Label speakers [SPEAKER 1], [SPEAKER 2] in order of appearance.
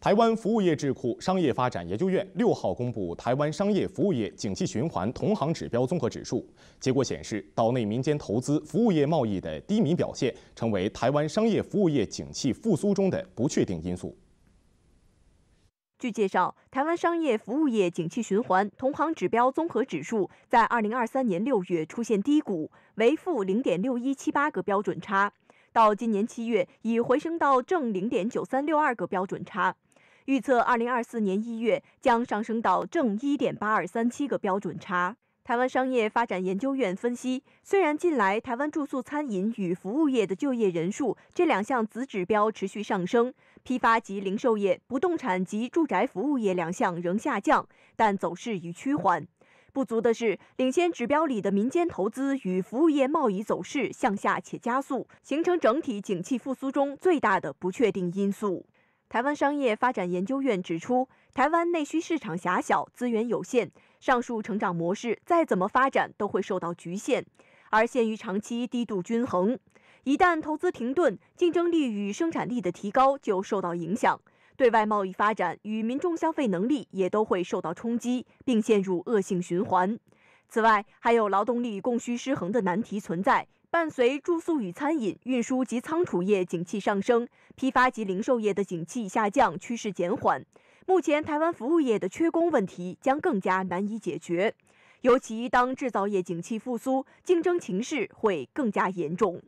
[SPEAKER 1] 台湾服务业智库商业发展研究院六号公布台湾商业服务业景气循环同行指标综合指数，结果显示，岛内民间投资、服务业贸易的低迷表现，成为台湾商业服务业景气复苏中的不确定因素。
[SPEAKER 2] 据介绍，台湾商业服务业景气循环同行指标综合指数在二零二三年六月出现低谷，为负零点六一七八个标准差，到今年七月已回升到正零点九三六二个标准差。预测二零二四年一月将上升到正一点八二三七个标准差。台湾商业发展研究院分析，虽然近来台湾住宿餐饮与服务业的就业人数这两项子指标持续上升，批发及零售业、不动产及住宅服务业两项仍下降，但走势已趋缓。不足的是，领先指标里的民间投资与服务业贸易走势向下且加速，形成整体景气复苏中最大的不确定因素。台湾商业发展研究院指出，台湾内需市场狭小，资源有限，上述成长模式再怎么发展都会受到局限，而限于长期低度均衡。一旦投资停顿，竞争力与生产力的提高就受到影响，对外贸易发展与民众消费能力也都会受到冲击，并陷入恶性循环。此外，还有劳动力供需失衡的难题存在。伴随住宿与餐饮、运输及仓储业景气上升，批发及零售业的景气下降趋势减缓。目前台湾服务业的缺工问题将更加难以解决，尤其当制造业景气复苏，竞争形势会更加严重。